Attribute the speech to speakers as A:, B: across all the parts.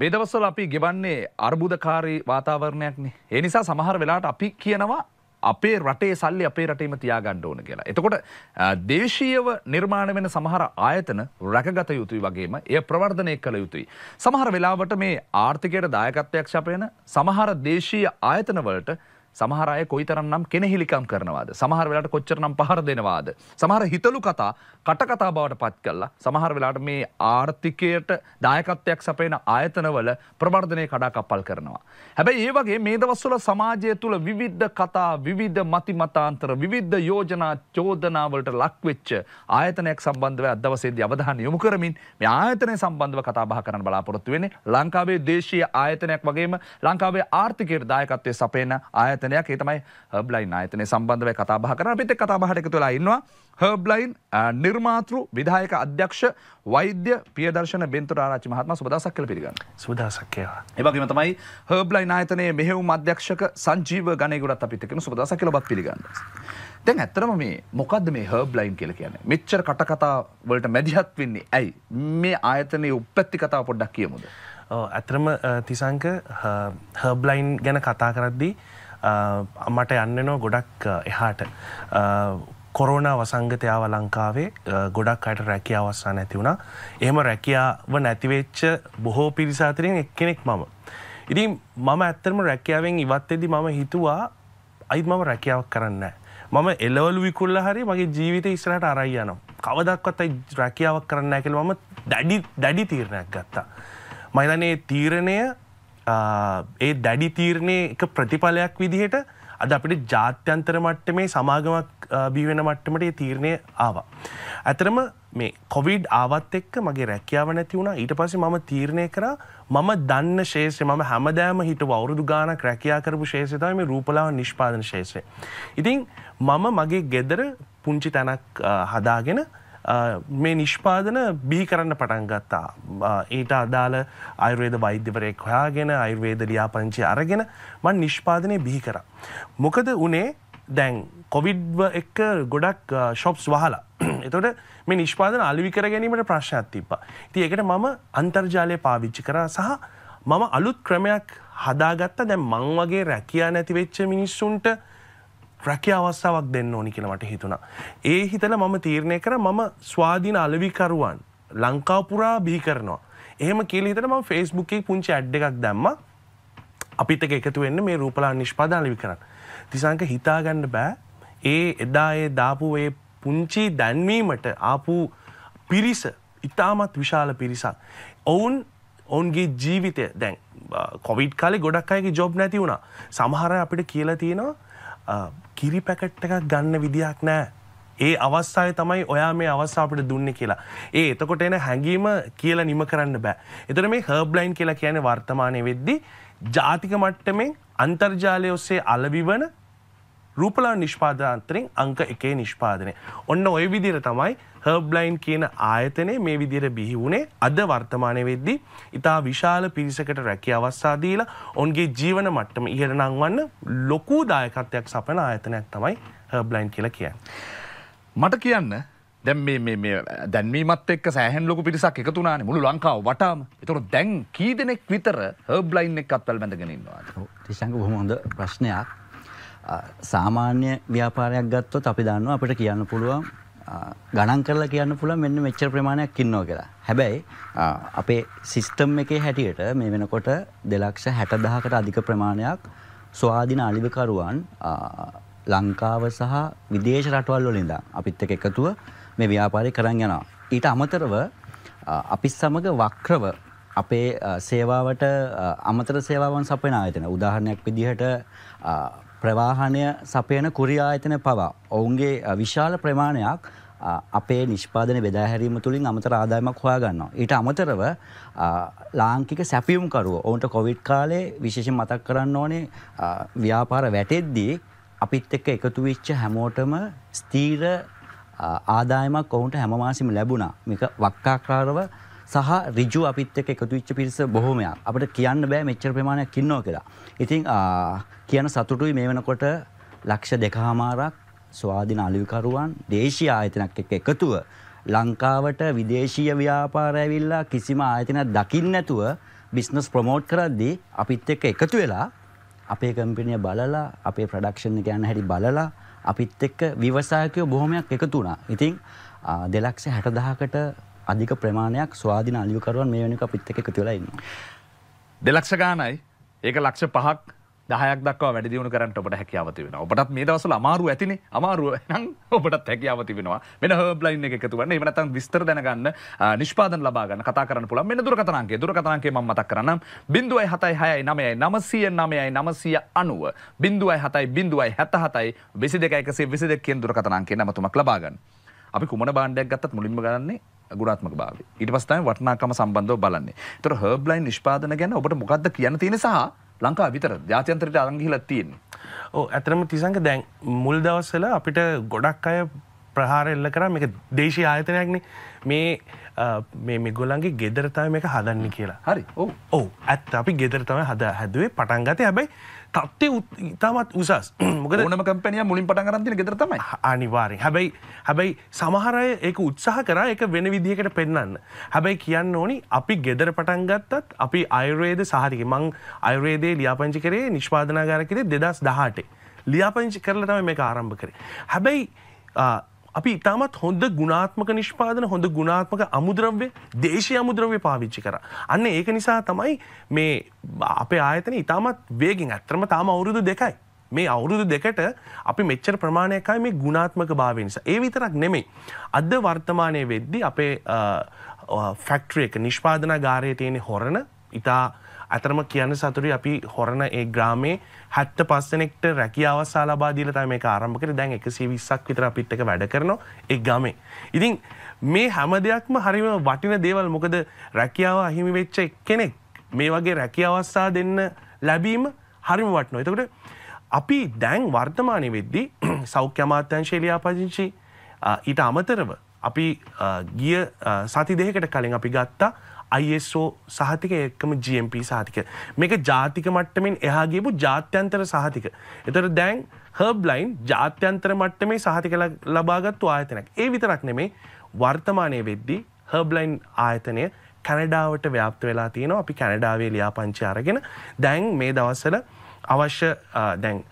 A: මේ දවස්වල අපි ගෙවන්නේ අර්බුදකාරී වාතාවරණයක්නේ. ඒ නිසා සමහර වෙලාවට අපි කියනවා අපේ රටේ සල්ලි අපේ රටේම තියාගන්න ඕන කියලා. එතකොට දේශීයව නිර්මාණය වෙන සමහර ආයතන රැකගත යුතුයි වගේම එය ප්‍රවර්ධනය කළ යුතුයි. සමහර වෙලාවට මේ ආර්ථිකයට දායකත්වයක් සපයන සමහර දේශීය ආයතන වලට සමහරය කොයිතරන්නම් කෙනෙහිලිකම් කරනවාද සමහර වෙලාට කොච්චරනම් පහර දෙනවාද. සමහර හිතලු කතා කටකතා බවට පත් කල්ලා සමහර වෙලාට මේ ආර්ථිකයට දායකත්වයක් සපේන ආයතනවල ප්‍රවර්ධනය කඩා කප්පල් කරනවා. හැබැයි ඒ වගේ මේ දවස්වල සමාජය තුළ විවිද්ධ කතා විවිධ මතිමතාන්තර විවිධ යෝජනා චෝදනාවලට ලක්වෙච්ච ආයතනයක් සම්බන්ධව අදවසේද අවධාන යොමු කරමින් මේ ආයතනය සම්බන්ධව කතාබහ කරන බලාපොරොත්තු වෙන්නේ ලංකාවේ දේශීය ආයතනයක් වගේම ලංකාවේ ආර්ථිකයට දායකත්වය සපේන ආයතන ආයතනයක් ඒ තමයි හබ්ලයින් ආයතනය සම්බන්ධව කතාබහ කරන පිතෙක් කතාබහට එකතු වෙලා ඉන්නවා හබ්ලයින් නිර්මාතෘ විධායක අධ්‍යක්ෂ වෛද්‍ය පියදර්ශන බෙන්තුරාරාචි මහත්මයා සුබදාසක් කියලා පිළිගන්න. සුබදාසක් කියලා. ඒ වගේම තමයි හබ්ලයින් ආයතනයේ මෙහෙයුම් අධ්‍යක්ෂක සංජීව ගණේගොඩත් අපිත් එක්කන සුබදාසක් කියලා බත් පිළිගන්න. දැන් ඇත්තරම මේ මොකක්ද මේ හර්බ්ලයින් කියල කියන මෙච්චර කටකතා වලට මැදිහත් වෙන්නේ ඇයි මේ ආයතනය උපැත්ති කතාව පොඩ්ඩක් කියමුද.
B: ඇතරම තිසංක හර්බ්ලයින් ගැන කතා කරද්දිී මට යන්නනෝ ගොඩක් එහාට කොරෝණ වසංගතයාව ලංකාවේ ගොඩක් අයට රැකිය අවස්සා නැති වුණා එහෙම රැකියාව නැතිවෙච්ච බොහෝ පිරිසාතරෙන් එක්කෙනෙක් මම. ඉදි මම ඇත්තරම රැකියාවෙන් ඉවත්තෙදි මම හිතුවා අයිත් මම රැකියාවක් කරන්න. මම එලවලු විකුල්ල හරි මගේ ජීවිත ඉස්රට අරයි යනම් කවදක්වත් අයි රැකියාවක් කරන්න ඇකළ මම දැඩි තීරණයක් ගත්තා. මයිතනේ තීරණය ඒ දැඩි තීරණය එක ප්‍රතිඵලයක් විදිහට අද අපිට ජාත්‍යන්තර මට්ට මේ සමාගමක් බිවෙන මට්ටමට තීරණය ආවා. ඇතරම මේ කොවිඩ් ආවත් එක්ක මගේ රැකියාව නැති වුණා ඊට පස්සේ මම තීරණය කරා මම දන්න ශේෂය මම හැමදෑම හිට වරුදු ගානක් රැකයා කරපු ශේෂතම මේ රූපලාව නිෂ්පාදන ශේෂය. ඉතින් මම මගේ ගෙදර පුංචි තැනක් හදාගෙන මේ නිෂ්පාදන බිහි කරන්න පටන් ගත්තා. ඊට අදාළ අයුර්වේද වෛද්‍යවරයෙක් හොයාගෙන අයුර්වේද ලියාපංචි අරගෙන මන් නිෂ්පාදනය බිහි කරා. මොකද උනේ දැන් කොවිඩ්ව එක්ක ගොඩක් ශොප්ස් වහලා. එතොට මේ නිෂ්පාදන අලිවි කර ගැනීමට ප්‍රශ්නයක් තිබ්බා. ඉතින් ඒකට මම අන්තර්ජාලය පාවිච්චි කරා සහ මම අලුත් ක්‍රමයක් හදාගත්තා දැන් මං වගේ රැකියා නැති වෙච්ච මිනිස්සුන්ට රැකිය අවස්ථාවක් දෙන්න ඕනි කියලා මට හිතුණා. ඒ හිතලා මම තීරණය කර මම ස්වාධීන අලවිකරුවන් ලංකාව පුරා බිහි කරනවා. එහෙම කියලා හිතලා මම Facebook එකේ පුංචි ඇඩ් එකක් දැම්මා. අපිත් එක්ක එකතු වෙන්න මේ රූපලා නිෂ්පාදන අලවි කරන්න. තිසංක හිතා ගන්න බෑ. ඒ එදා ඒ දාපු ඒ පුංචි දැන්වීමට ආපු පිරිස ඉතාමත් විශාල පිරිසක්. ඔවුන් ඔවුන්ගේ ජීවිතය දැන් කොවිඩ් කාලේ ගොඩක් අයගේ ජොබ් නැති වුණා. සමහර අපිට කියලා තියෙනවා කිරි පැකට් එකක් ගන්න විදිහක් නෑ ඒ අවස්සාය තමයි ඔයා මේ අවස්සාපට දුන්න කියලා. ඒ එතකොට එන හැඟීම කියලා නිම කරන්න බෑ. එතන මේ හර්බ්ලයින් කියලා කියන වර්තමානය වෙද්දි ජාතික මට්ටමෙන් අන්තර්ජාලය ඔස්සේ අලවිවන රූපලා නිෂ්පාදාන්තරෙන් අංක එකේ නිෂ්පාදනය. ඔන්න ඔය විදිර තමයි හර්බ්ලයින් කියන ආයතනය මේ විදිර බිහි වුණේ අද වර්තමානය වෙද්දි ඉතා විශාල පිරිසකට රැකි අවස්සාදීලා ඔන්ගේ ජීවන මට්ටම ඉහර නංවන්න ලොකූ
A: දායකත්වයක් සපන ආයතනයක් තමයි හර්බ්ලයින් කියලා කියන්න. මට කියන්න දැන් දැන්වීමත් එක් සෑහන් ලොක පිරිසක් එකතුනාන මුළු ලංකාව වටාම එතුරු දැන් කීදනෙක් විතර හර්බ්ලයින් එක් අත්වල් බැඳගෙනන්නවා.
C: තිසංග හොඳ ප්‍රශ්නයක් සාමාන්‍ය ව්‍යාපාරයක් ගත්තොත් අපි දන්නවා අපිට කියන්න පුළුවන් ගණන් කරලා කියන්න පුළුවන් මෙන්න මෙච්චර ප්‍රමාණයක් ඉන්නවා කියලා. හැබැයි අපේ සිස්ටම් එකේ හැටියට මේ වෙනකොට 260000කට අධික ප්‍රමාණයක් ස්වාධීන අලිවකරුවන් ලංකාව සහ විදේශ රටවල් වල ඉඳන් අපිත් එක්ක එකතුව මේ ව්‍යාපාරය කරන් යනවා. ඊට අමතරව අපි සමග වක්‍රව අපේ සේවාවට අමතර සේවාවන් සපයන ආයතන උදාහරණයක් විදිහට ප්‍රවාහනය සපයන කුරියායතන පවා ඔවුන්ගේ විශාල ප්‍රමාණයක් අපේ නිෂ්පාදන බෙදාහැරීම තුළින් අමතර ආදායමක් හොයාගන්නවා. ඊට අමතරව ලාංකික සැපියුම්කරුව ඔවුන්ට කොවිඩ් කාලේ විශේෂ මතක් කරන්න ඕනේ ව්‍යාපාර වැටෙද්දී අපිත් එක්ක එකතු විච්ච හැමෝටම ස්තීර ආදායමක් ඔවුන්ට හැමමාසිම ලැබුණා මේක වක්කාකාරව සහ ඍජු අපිත් එක්ක එකතු වෙච්ච පිරිස බොහොමයක්. අපිට කියන්න බෑ මෙච්චර ප්‍රමාණයක් ඉන්නවා කියලා. ඉතින් කියන සතුටුයි මේ වෙනකොට ලක්ෂ දෙකහමාරක් ස්වාධීන අලෙවිකරුවන් දේශීය ආයතනක් එක්ක එකතුව ලංකාවට විදේශීය ව්‍යාපාර ඇවිල්ලා කිසිම ආයතනයක් දකින්න නැතුව බිස්නස් ප්‍රොමෝට් කරද්දී අපිත් එක්ක එකතු වෙලා අපේ කම්පිනිය බලලා අපේ ප්‍රඩක්ෂන් එක යන හැටි බලලා අපිත් එක්ක විවසායකයෝ බොහොමයක් එකතු වුණා. ඉතින් 2 ලක්ෂ 60000කට අධික ප්‍රමාණයක් ස්වාධීන අලියුකරුවන් මේ වෙනක අපිත් එක්ක එකතු වෙලා ඉන්නවා.
A: දෙලක්ෂ ගාණයි. ඒක ලක්ෂ 5ක් 10ක් දක්වා වැඩි දියුණු කරන්න ඔබට හැකියාව තිබෙනවා. ඔබටත් මේ දවස්වල අමාරු ඇතිනේ. අමාරුව නම් ඔබටත් හැකියාව තිබෙනවා. මෙන්න හර්බ් ලයින් එක එකතු වෙන්න. එහෙම නැත්නම් විස්තර දැනගන්න, නිෂ්පාදන ලබා ගන්න, කතා කරන්න පුළුවන්. මෙන්න දුරකථන අංකය. දුරකථන අංකය මම මතක් කරන්නම්. 0769990990 077077 22122 කියන දුරකථන අංකයෙන් නමතුමක් ලබා ගන්න. අපි කුමන භාණ්ඩයක් ගත්තත් මුලින්ම ගන්නේ ගුණාත්මක භාවය. ඊට පස්සේ තමයි වටිනාකම සම්බන්ධව බලන්නේ. ඒතර හර්බ් ලයින් නිෂ්පාදන ගැන ඔබට මොකක්ද කියන්න තියෙන සහ ලංකාව විතර ජාත්‍යන්තරයට අරන් ගිහිලා තියෙන්නේ. ඔව්
B: ඇත්තටම තිසංක දැන් මුල් දවස්වල අපිට ගොඩක් අය ප්‍රහාර එල්ල කරා මේක දේශීය ආයතනයක්නේ. මේ මේ මිගොලන්ගේ ගෙදර තමයි මේක හදන්න කියලා. හරි. ඔව්. ඔව්. ඇත්ත අපි ගෙදර තමයි හද හැදුවේ පටන් ගත්තේ. හැබැයි තත්ත්ය ඉතාමත් උසස් මොකද ඕනම කම්පැනිය මුලින් පටන් අරන්තින ගෙතර තමයි අනිවාරය හැබැයි හැබැයි සමහරය ඒක උත්සාහ කරා එක වෙන විදිහකට පෙන්න්න හැබැයි කියන්න ඕනි අපි ගෙදර පටන් ගත්තත් අපි අයුරේද සහරික මං අයුරේදේ ලියාපංචි කරේ නිශ්පාදනාගාරකිරේ දෙදස් දහටේ ලියාපංචි කරල තම මේ ආරම්භ කරේ හැබැයි අපි ඉතාමත් හොඳ ගුණාත්මක නිෂ්පාදන හොඳ ගුණාත්මක අමුද්‍රව්‍ය දේශය අමුද්‍රව්‍ය පාවිච්චි කර. අන්න ඒක නිසා තමයි මේ අපේ ආයතන ඉතාමත් වේගෙන් ඇත්‍රම තාම අවුරුදු දෙකයි. මේ අවුරුදු දෙකට අපි මෙච්චර ප්‍රමාණයකයි මේ ගුණාත්මක භාවය නිසා. ඒ විතරක් නෙමෙයි. අද වර්තමානයේ වෙද්දි අපේ ෆැක්ටරි එක නිෂ්පාදන ගාරයේ තියෙන හොරණ ඉතා ඇතරම කියන්න සතුරි අපි හොරණ ඒ ග්‍රාමේ හැත්ත පස්සනෙක්ට රැකි අවසා ලබාදීල තම මේ ආරම්භකර දැන් එකසේ විස්සක් විතර අපිට්ටක වැඩ කරනවා ඒ ගමේ. ඉතින් මේ හැම දෙයක්ම හරිම වටින දේවල් මොකද රැකියාව අහිමි වෙච්ච කෙනෙක් මේ වගේ රැකි අවස්සා දෙන්න ලැබීම හරිම වටනො. එතකට අපි දැන් වර්තමානය වෙද්දී සෞඛ්‍ය අමාත්‍යංශය ලියාපදිංචි ඊට අමතරව අපි ගිය සති දෙකට කලින් අපි ගත්තා ISO සහතික එක්කම GMP සහතික මේක ජාතික මට්ටමින් එහා ගියපු ජාත්‍යන්තර සහතික. එතකොට දැන් හර්බ්ලයින් ජාත්‍යන්තර මට්ටමේ සහතික ලබාගත්තු ආයතනයක්. ඒ විතරක් නෙමෙයි වර්තමානයේ වෙද්දී හර්බ්ලයින් ආයතනය කැනඩාවට ව්‍යාප්ත වෙලා තියෙනවා අපි කැනඩාවේ ලියාපංචි අරගෙන දැන් මේ දවස්සල අවශ්‍ය දැන්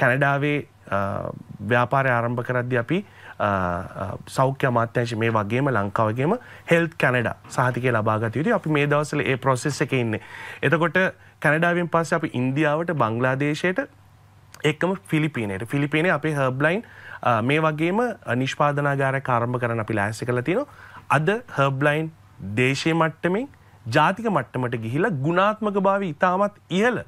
B: කැනඩාවේ ව්‍යාපාරය ආරම්භ කරද්දි අපි සෞඛ්‍ය අමාත්‍යංශ මේ වගේම ලංකාවගේම හෙල්ත් කැනඩා සහතිකය ලබාගත යුතු අපි මේ දවසල ඒ ප්‍රොසෙස් එක ඉන්නේ. එතකොට කැනඩාවෙන් පස්ස අපි ඉන්දියාවට බංගලාදේශයට එක්කම ෆිලිපීනයට ෆිලිපීනේ අපේ හර්බ්ලයින් මේ වගේම නිෂ්පාදනාගාරය කාරම්භ කරන අපි ලෑසි කළ තියෙන අද හර්බ්ලයින් දේශය මට්ටමින් ජාතික මට්ටමට ගිහිලා
A: ගුණාත්මක භාව ඉතාමත් ඉහල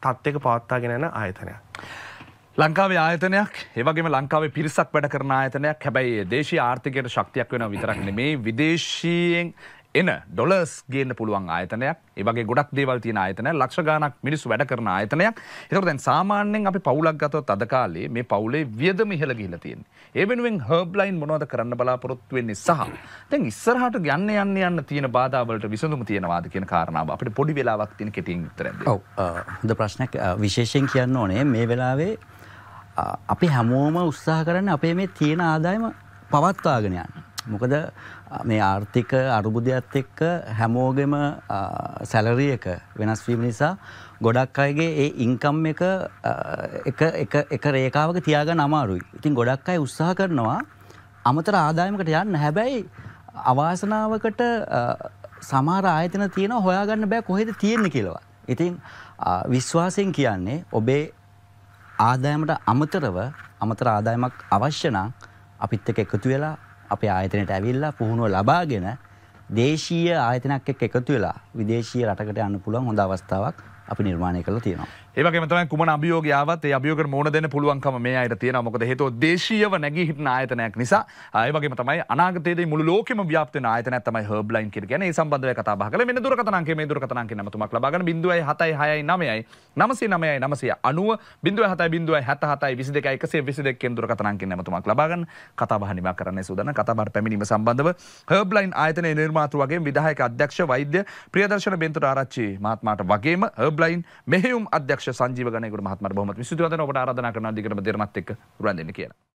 A: තත්ත්ක පවත්තාගෙන යන ආයතනයක්. ලංකාවේ ආයතනයක් ඒවගේම ලංකාවේ පිරිසක් වැඩ කරන ආයතනයක් හැබැයි දේශී ආර්ථිකයට ශක්තියක් වෙන විතරක් නෙමේ විදේශීයෙන් එන ඩොලස් ගේන්න පුළුවන් ආයතනයක් ඒවගේ ගොඩක් දේවල් තියෙන ආයතන ලක්ෂ ගානක් මිනිස්සු වැඩ කරන ආයතනයක් ඒතකොට දැන් සාමාන්‍යයෙන් අපි පවුලක් ගත්තොත් අද කාලේ මේ පවුලේ වියදම ඉහළ ගිහිල්ලා තියෙන්නේ ඒ වෙනුවෙන් හර්බ් ලයින් මොනවද කරන්න බලාපොරොත්තු වෙන්නේ සහ දැන් ඉස්සරහට යන්න යන්න යන්න තියෙන බාධා වලට විසඳුම තියෙනවාද කියන කාරණාව අපිට පොඩි වෙලාවක් තියෙන කෙටියෙන් උත්තරයක්
C: දෙන්න. ඔව් හොඳ ප්‍රශ්නයක් විශේෂයෙන් කියන්න ඕනේ මේ වෙලාවේ අපි හැමෝම උත්සාහ කරන්න අපේ මේ තියෙන ආදායම පවත්වාගෙන යන්න. මොකද මේ ආර්ථික අරුබුදයක්ත් එක්ක හැමෝගෙම සැලරිය එක වෙනස් වීම නිසා ගොඩක් අයගේ ඒ ඉංකම් එක එක රේකාවක තියාගන්න අමාරුයි. ඉතින් ගොඩක් අය උත්සාහ කරනවා අමතර ආදායමකට යන්න හැබැයි අවාසනාවකට සමාර ආයතන තියෙන හොයාගන්න බෑ කොහෙද තියෙන්නේ කියලා. ඉතින් විශ්වාසයෙන් කියන්නේ ඔබේ ආදායමට අමතරව අමතර ආදායමක් අවශ්‍ය නම් අපිත් එක්ක එකතු වෙලා අපේ ආයතනයට ඇවිල්ලා පුහුණුව ලබාගෙන දේශීය ආයතනයක් එක්ක එකතු වෙලා විදේශීය රටකට යන්න පුළුවන් හොඳ අවස්ථාවක් අපි නිර්මාණය කළ තියෙනවා.
A: ඒවගේමතම කුම අභියෝගාවත් අභියෝග මෝන දෙන්න පුළුවන්කම මේ අයට තියෙන මොකද හේතු දේශීව නැගී හිටන ආයතනයක් නිසා ඒවගේ තමයි අනාගතේ මුල ලෝකම ව්‍යාපන ආයතන තමයි හබ්ලයින් කිර ගැන සම්බන්ධය කතා බහල මේ දුරකතනන්ගේ මේ දුරකතනන්ගේ නමතුමක් ලබගන බිඳුවයි හතයි හයයි නමයයි නමසේ නමයයි නමසය අනුව බිඳුව හත බිඳුව හත හතයි විසි දෙක එකසේ විසි දෙක්කෙන් දුරකතනන්ගේ නමතුමක් ලබාගන්න කතා බහනිම කරන්න සුදන කතාබට පැමිණීම සම්බන්ධව හබ්ලයින් ආයතන නිර්මාතතුවගේ විදාහක අධ්‍යක්ෂ වෛද්‍ය ප්‍රියදර්ශන බෙන්තුර ආරච්චි මාත්මට වගේම හබ බ්ලයින් මෙහෙුම් අධ්‍යක්ෂ සංජීවගනයකට මහත්ම බොහොම විසිතුරදන ඔබට ආරාධනා කරන දිගට දෙරමත් එක්ක රැඳෙන්න කියලා.